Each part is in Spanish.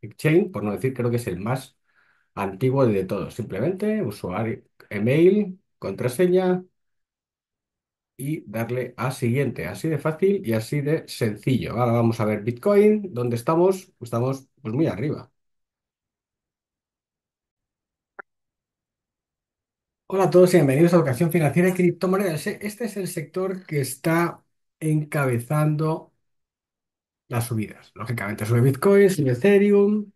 Exchange, por no decir, creo que es el más antiguo de todos. Simplemente usuario, email, contraseña y darle a siguiente. Así de fácil y así de sencillo. Ahora vamos a ver Bitcoin, ¿dónde estamos? Estamos pues muy arriba. Hola a todos y bienvenidos a Educación Financiera y Criptomonedas. Este es el sector que está encabezando las subidas. Lógicamente sube Bitcoin, sube Ethereum.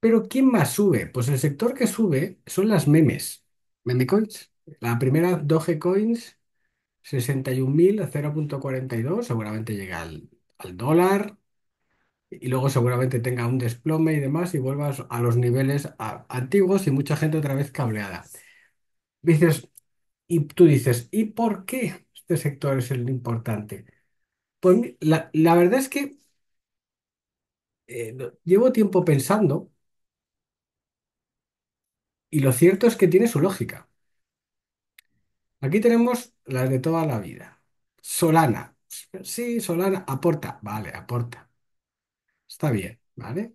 Pero ¿quién más sube? Pues el sector que sube son las memes. Memecoins. La primera Dogecoins, 61.000 a 0.42. Seguramente llega al, dólar. Y luego seguramente tenga un desplome y demás y vuelvas a los niveles antiguos y mucha gente otra vez cableada. Dices, y tú dices, ¿y por qué este sector es el importante? Pues la, verdad es que eh, llevo tiempo pensando y lo cierto es que tiene su lógica. Aquí tenemos las de toda la vida. Solana. Sí, Solana aporta. Vale, aporta. Está bien, ¿vale?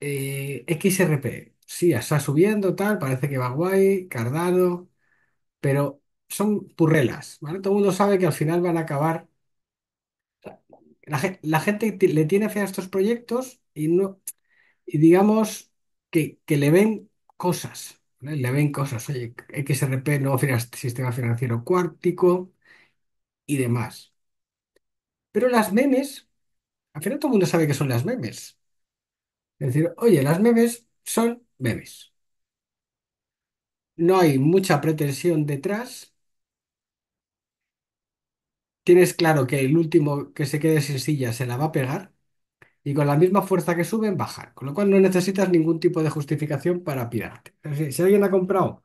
Eh, XRP. Sí, está subiendo, tal, parece que va guay, cardado. pero son purrelas, ¿vale? Todo el mundo sabe que al final van a acabar la, gente le tiene fe a estos proyectos y no, y digamos que, le ven cosas, Le ven cosas, oye, XRP, nuevo sistema financiero cuártico y demás. Pero las memes, al final todo el mundo sabe que son las memes. Es decir, oye, las memes son memes. No hay mucha pretensión detrás tienes claro que el último que se quede sin silla se la va a pegar y con la misma fuerza que suben, bajar. Con lo cual no necesitas ningún tipo de justificación para pirarte. si alguien ha comprado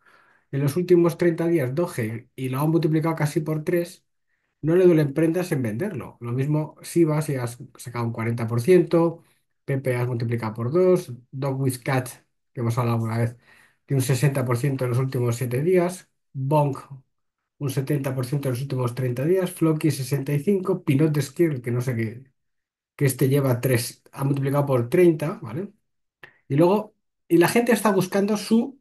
en los últimos 30 días Doge y lo ha multiplicado casi por 3, no le duelen prendas en venderlo. Lo mismo si vas y has sacado un 40%, Pepe has multiplicado por 2, Dog with Cat, que hemos hablado una vez, tiene un 60% en los últimos 7 días, Bonk un 70% en los últimos 30 días, Flocky 65, Pinot Skill, que no sé qué, que este lleva 3, ha multiplicado por 30, ¿vale? Y luego, y la gente está buscando su,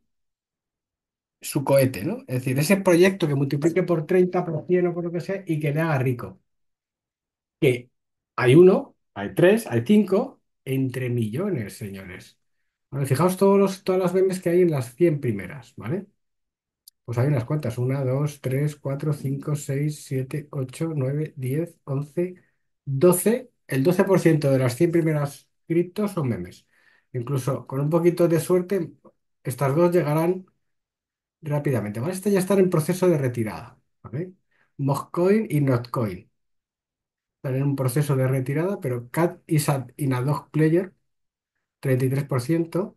su cohete, ¿no? Es decir, ese proyecto que multiplique por 30, por 100 o por lo que sea y que le haga rico. Que hay uno, hay tres, hay cinco, entre millones, señores. fijaos todos los, todas las memes que hay en las 100 primeras, ¿vale? Pues hay unas cuantas. Una, dos, tres, cuatro, cinco, seis, siete, ocho, nueve, diez, 11, 12. El 12% de las 100 primeras criptos son memes. Incluso con un poquito de suerte, estas dos llegarán rápidamente. ¿vale? ya está en proceso de retirada. ¿vale? y Notcoin están en un proceso de retirada, pero Cat y Sat y Nadoc Player, 33%.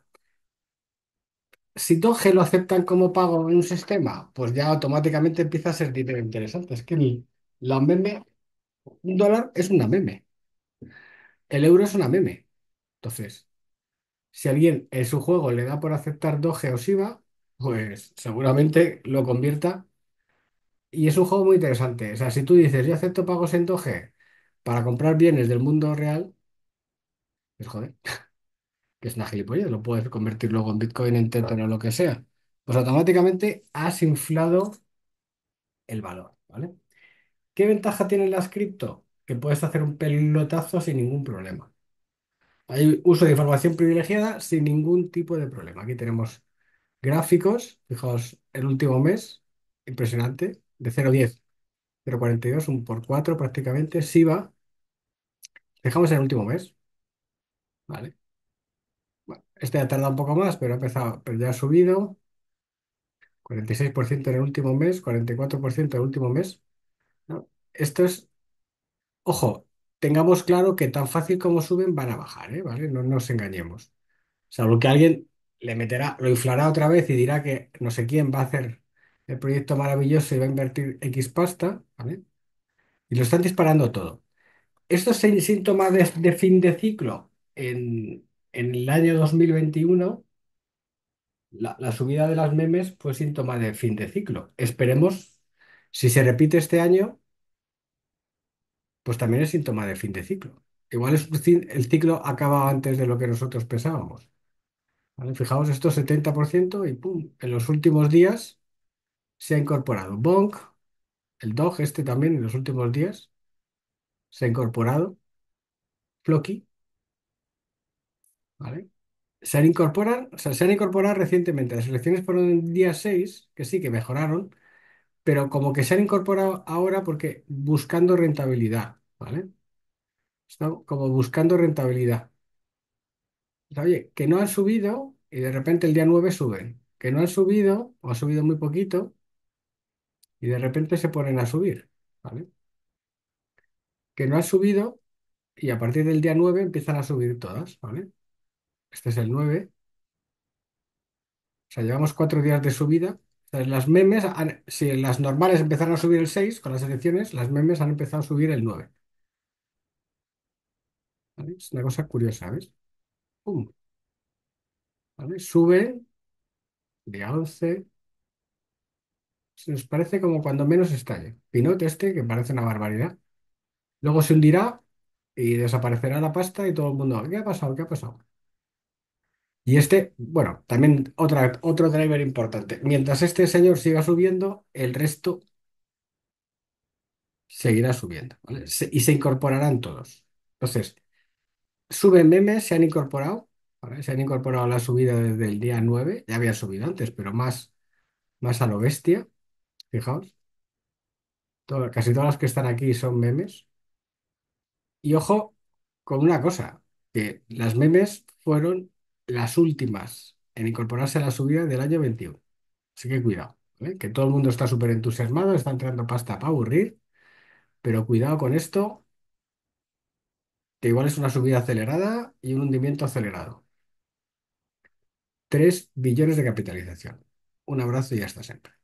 si Doge lo aceptan como pago en un sistema, pues ya automáticamente empieza a ser dinero interesante. Es que la meme, un dólar es una meme, el euro es una meme. Entonces, si alguien en su juego le da por aceptar Doge o Shiba, pues seguramente lo convierta. Y es un juego muy interesante. O sea, si tú dices, yo acepto pagos en 2G para comprar bienes del mundo real, es pues joder que es una gilipollez, lo puedes convertir luego en Bitcoin, en Tether o lo que sea, pues automáticamente has inflado el valor, ¿vale? ¿Qué ventaja tiene las cripto? Que puedes hacer un pelotazo sin ningún problema. Hay uso de información privilegiada sin ningún tipo de problema. Aquí tenemos gráficos, fijaos, el último mes, impresionante, de 0,10, 0,42, un por 4 prácticamente, va dejamos el último mes, ¿vale? Este ha tardado un poco más, pero ha empezado, pero ya ha subido. 46% en el último mes, 44% en el último mes. Esto es, ojo, tengamos claro que tan fácil como suben van a bajar, ¿eh? ¿Vale? No nos engañemos. Salvo que alguien le meterá, lo inflará otra vez y dirá que no sé quién va a hacer el proyecto maravilloso y va a invertir X pasta, ¿vale? Y lo están disparando todo. ¿Esto es síntomas síntoma de, de fin de ciclo? En, en el año 2021 la, subida de las memes fue síntoma de fin de ciclo. Esperemos, si se repite este año, pues también es síntoma de fin de ciclo. Igual es el ciclo acaba antes de lo que nosotros pensábamos. Fijaos, esto 70% y pum, en los últimos días se ha incorporado Bonk, el Dog este también en los últimos días se ha incorporado, Floki, ¿vale? Se han incorporado, o se han incorporado recientemente. Las elecciones fueron el día 6, que sí, que mejoraron, pero como que se han incorporado ahora porque buscando rentabilidad, ¿vale? Están como buscando rentabilidad. Oye, que no han subido y de repente el día 9 suben. Que no han subido o han subido muy poquito y de repente se ponen a subir, ¿vale? Que no han subido y a partir del día 9 empiezan a subir todas, ¿vale? Este es el 9. O sea, llevamos cuatro días de subida. las memes, si las normales empezaron a subir el 6 con las elecciones, las memes han empezado a subir el 9. Es una cosa curiosa, ¿ves? Pum, Sube de 11. Se nos parece como cuando menos estalle. Pinote este, que parece una barbaridad. Luego se hundirá y desaparecerá la pasta y todo el mundo, ¿qué ha pasado? ¿Qué ha pasado? Y este, bueno, también otra, otro driver importante. Mientras este señor siga subiendo, el resto seguirá subiendo, y se incorporarán todos. Entonces, suben memes, se han incorporado, Se han incorporado a la subida desde el día 9, ya había subido antes, pero más, más a lo bestia, fijaos. casi todas las que están aquí son memes. Y ojo con una cosa, que las memes fueron las últimas en incorporarse a la subida del año 21. Así que cuidado, ¿eh? que todo el mundo está súper entusiasmado, está entrando pasta para aburrir, pero cuidado con esto, que igual es una subida acelerada y un hundimiento acelerado. 3 billones de capitalización. Un abrazo y hasta siempre.